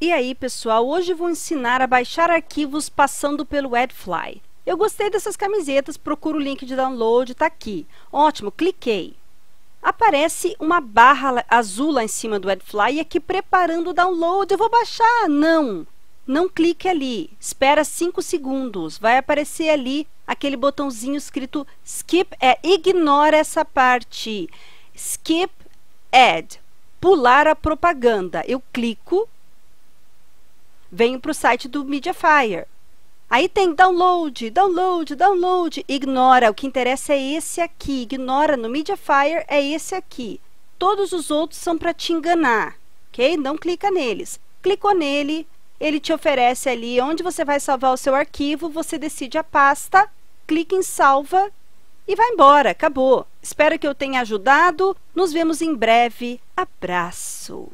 E aí, pessoal, hoje vou ensinar a baixar arquivos passando pelo Adfly. Eu gostei dessas camisetas, procuro o link de download, está aqui. Ótimo, cliquei. Aparece uma barra azul lá em cima do Adfly e aqui preparando o download. Eu vou baixar. Não, não clique ali. Espera 5 segundos. Vai aparecer ali aquele botãozinho escrito skip, é ignora essa parte. Skip ad, pular a propaganda. Eu clico venho para o site do Mediafire. Aí tem download, download, download. Ignora, o que interessa é esse aqui. Ignora no Mediafire é esse aqui. Todos os outros são para te enganar, ok? Não clica neles. Clicou nele, ele te oferece ali onde você vai salvar o seu arquivo, você decide a pasta, clica em salva e vai embora. Acabou. Espero que eu tenha ajudado. Nos vemos em breve. Abraço.